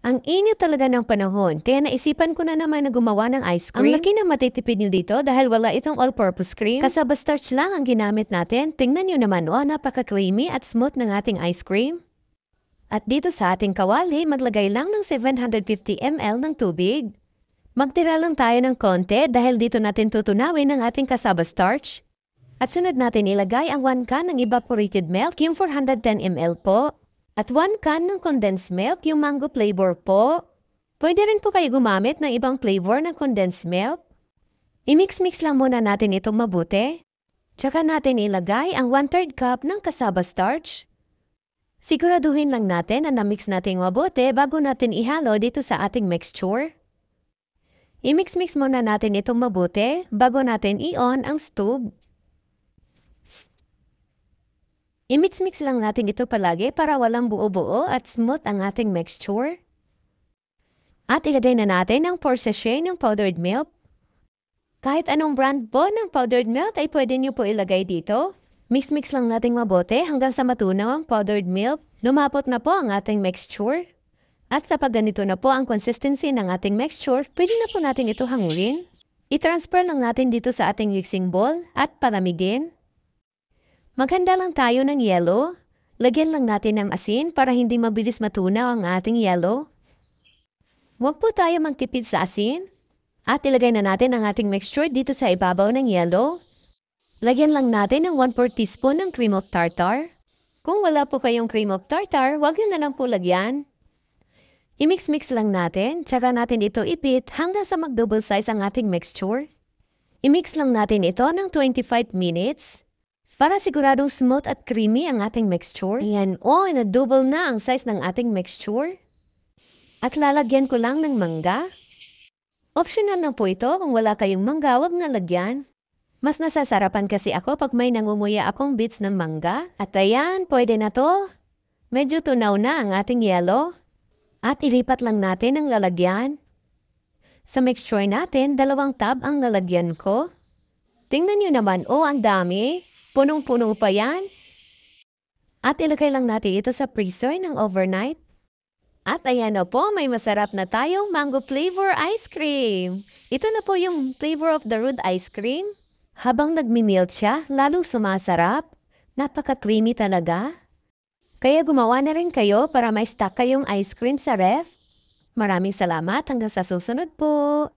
Ang inyo talaga ng panahon, kaya naisipan ko na naman na gumawa ng ice cream. Ang laki na matitipid nyo dito dahil wala itong all-purpose cream. Kasaba starch lang ang ginamit natin. Tingnan nyo naman, oh, napaka-creamy at smooth ng ating ice cream. At dito sa ating kawali, maglagay lang ng 750 ml ng tubig. Magtira lang tayo ng konti dahil dito natin tutunawin ang ating kasaba starch. At sunod natin ilagay ang 1 can ng evaporated milk, yung 410 ml po. At 1 can ng condensed milk, yung mango flavor po. Pwede rin po kayo gumamit ng ibang flavor ng condensed milk. I-mix-mix lang muna natin itong mabuti. Tsaka natin ilagay ang 1 3 cup ng cassava starch. Siguraduhin lang natin na na-mix natin mabuti bago natin ihalo dito sa ating mixture. I-mix-mix muna natin itong mabuti bago natin i-on ang stove. I-mix-mix lang natin ito palagi para walang buo-buo at smooth ang ating mixture. At ilagay na natin ang 4 sachet ng powdered milk. Kahit anong brand po ng powdered milk ay pwede niyo po ilagay dito. Mix-mix lang natin mabuti hanggang sa matunaw ang powdered milk. Lumapot na po ang ating mixture. At kapag ganito na po ang consistency ng ating mixture, pwede na po natin ito hangurin. I-transfer lang natin dito sa ating mixing bowl at palamigin. Maghanda lang tayo ng yelo. Lagyan lang natin ng asin para hindi mabilis matunaw ang ating yelo. Huwag po tayo magtipid sa asin. At ilagay na natin ang ating mixture dito sa ibabaw ng yelo. Lagyan lang natin ng 1/4 teaspoon ng cream of tartar. Kung wala po kayong cream of tartar, huwag nyo na lang po lagyan. I-mix-mix lang natin, tsaka natin ito ipit hanggang sa mag-double size ang ating mixture. I-mix lang natin ito ng 25 minutes. Para siguradong smooth at creamy ang ating mixture. Ayan, oh, na-double na ang size ng ating mixture. At lalagyan ko lang ng mangga. Optional na po ito kung wala kayong mangga, wag na lagyan. Mas nasasarapan kasi ako pag may nangumuya akong bits ng mangga. At ayan, pwede na to. Medyo tunaw na ang ating yellow. At ilipat lang natin ang lalagyan. Sa mixture natin, dalawang tab ang lalagyan ko. Tingnan nyo naman, oh, ang dami. Punong-puno pa yan. At ilagay lang natin ito sa freezer ng overnight. At ayan na po, may masarap na tayong mango flavor ice cream. Ito na po yung flavor of the root ice cream. Habang nagmi-melt siya, lalong sumasarap. Napaka-creamy talaga. Kaya gumawa na rin kayo para may stock kayong ice cream sa ref. Maraming salamat hanggang sa susunod po.